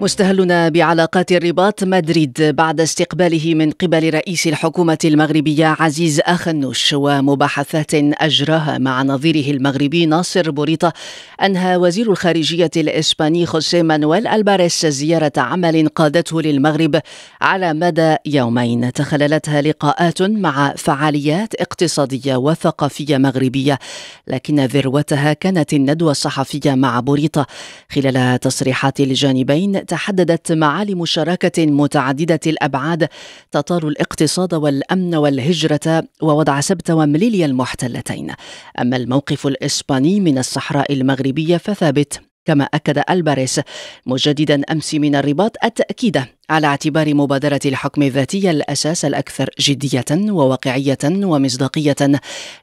مستهلنا بعلاقات الرباط مدريد بعد استقباله من قبل رئيس الحكومة المغربية عزيز أخنوش ومباحثات أجراها مع نظيره المغربي ناصر بوريطة أنهى وزير الخارجية الإسباني خوسيه مانويل ألباريس زيارة عمل قادته للمغرب على مدى يومين تخللتها لقاءات مع فعاليات اقتصادية وثقافية مغربية لكن ذروتها كانت الندوة الصحفية مع بوريطة خلال تصريحات الجانبين تحددت معالم شراكه متعدده الابعاد تطال الاقتصاد والامن والهجره ووضع سبت ومليليا المحتلتين اما الموقف الاسباني من الصحراء المغربيه فثابت كما أكد ألباريس مجددا أمس من الرباط التأكيد على اعتبار مبادرة الحكم الذاتي الأساس الأكثر جدية وواقعية ومصداقية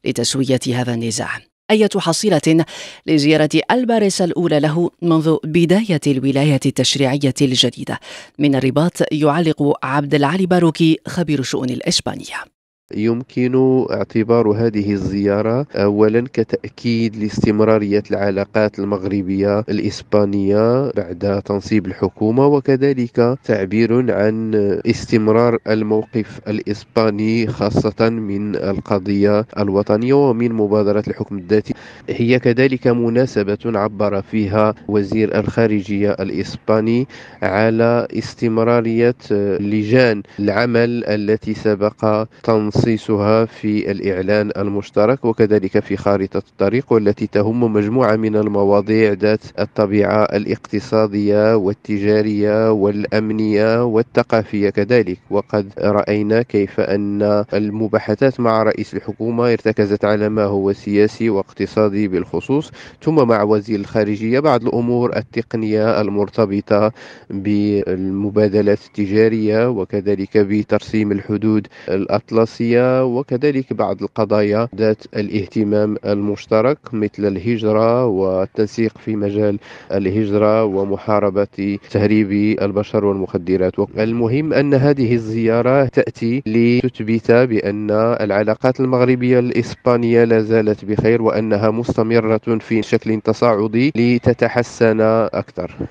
لتسوية هذا النزاع أي حصيلة لزيارة الباريس الأولى له منذ بداية الولاية التشريعية الجديدة من الرباط يعلق عبد العلي باروكي خبير الشؤون الإسبانية يمكن اعتبار هذه الزيارة أولا كتأكيد لاستمرارية العلاقات المغربية الإسبانية بعد تنصيب الحكومة وكذلك تعبير عن استمرار الموقف الإسباني خاصة من القضية الوطنية ومن مبادرة الحكم الذاتي هي كذلك مناسبة عبر فيها وزير الخارجية الإسباني على استمرارية لجان العمل التي سبق تنصيب تخصيصها في الإعلان المشترك وكذلك في خارطة الطريق والتي تهم مجموعة من المواضيع ذات الطبيعة الاقتصادية والتجارية والأمنية والثقافية كذلك وقد رأينا كيف أن المباحثات مع رئيس الحكومة ارتكزت على ما هو سياسي واقتصادي بالخصوص ثم مع وزير الخارجية بعض الأمور التقنية المرتبطة بالمبادلات التجارية وكذلك بترسيم الحدود الأطلسية القضية وكذلك بعض القضايا ذات الاهتمام المشترك مثل الهجرة والتنسيق في مجال الهجرة ومحاربة تهريب البشر والمخدرات المهم أن هذه الزيارة تأتي لتثبت بأن العلاقات المغربية الإسبانية لا زالت بخير وأنها مستمرة في شكل تصاعدي لتتحسن أكثر